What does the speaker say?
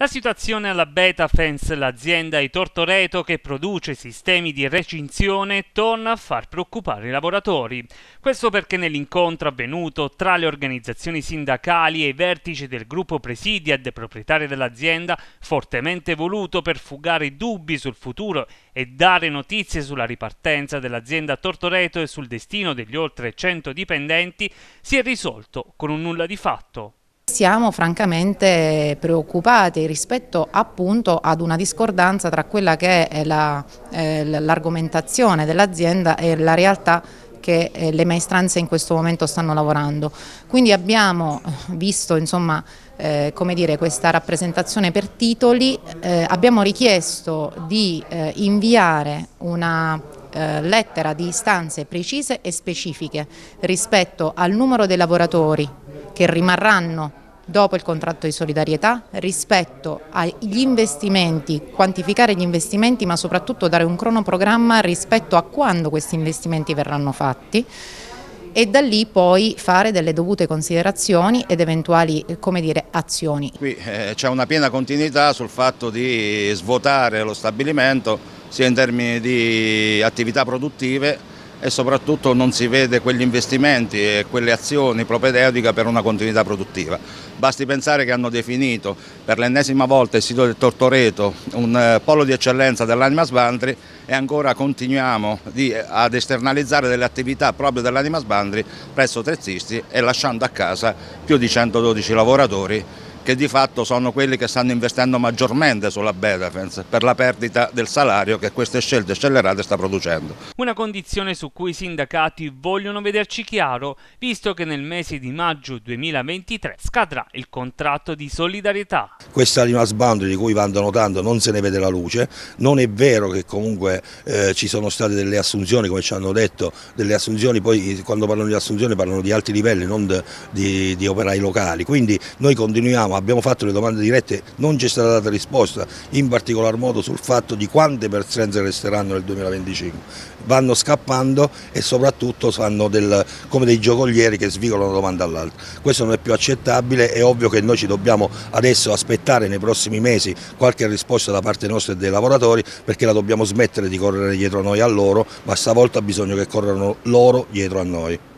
La situazione alla Betafence, l'azienda di Tortoreto che produce sistemi di recinzione, torna a far preoccupare i lavoratori. Questo perché nell'incontro avvenuto tra le organizzazioni sindacali e i vertici del gruppo Presidiad, proprietario dell'azienda, fortemente voluto per fugare i dubbi sul futuro e dare notizie sulla ripartenza dell'azienda Tortoreto e sul destino degli oltre 100 dipendenti, si è risolto con un nulla di fatto. Siamo francamente preoccupati rispetto appunto ad una discordanza tra quella che è l'argomentazione la, eh, dell'azienda e la realtà che eh, le maestranze in questo momento stanno lavorando. Quindi abbiamo eh, visto insomma, eh, dire, questa rappresentazione per titoli, eh, abbiamo richiesto di eh, inviare una lettera di istanze precise e specifiche rispetto al numero dei lavoratori che rimarranno dopo il contratto di solidarietà rispetto agli investimenti, quantificare gli investimenti ma soprattutto dare un cronoprogramma rispetto a quando questi investimenti verranno fatti e da lì poi fare delle dovute considerazioni ed eventuali eh, dire, azioni. Qui eh, c'è una piena continuità sul fatto di svuotare lo stabilimento sia in termini di attività produttive e soprattutto non si vede quegli investimenti e quelle azioni propedeutiche per una continuità produttiva. Basti pensare che hanno definito per l'ennesima volta il sito del Tortoreto un eh, polo di eccellenza dell'Animas Bantri e ancora continuiamo di, eh, ad esternalizzare delle attività proprio dell'Animas Bantri presso Trezzisti e lasciando a casa più di 112 lavoratori che di fatto sono quelli che stanno investendo maggiormente sulla Bedefens per la perdita del salario che queste scelte scellerate sta producendo. Una condizione su cui i sindacati vogliono vederci chiaro, visto che nel mese di maggio 2023 scadrà il contratto di solidarietà. Questa linea sbando di cui vanno tanto non se ne vede la luce, non è vero che comunque eh, ci sono state delle assunzioni, come ci hanno detto, delle assunzioni, poi quando parlano di assunzioni parlano di alti livelli, non di, di operai locali, quindi noi continuiamo ma abbiamo fatto le domande dirette, non ci è stata data risposta, in particolar modo sul fatto di quante persenze resteranno nel 2025. Vanno scappando e soprattutto fanno del, come dei giocolieri che svigolano una domanda all'altra. Questo non è più accettabile, è ovvio che noi ci dobbiamo adesso aspettare nei prossimi mesi qualche risposta da parte nostra e dei lavoratori perché la dobbiamo smettere di correre dietro noi a loro, ma stavolta bisogna che corrano loro dietro a noi.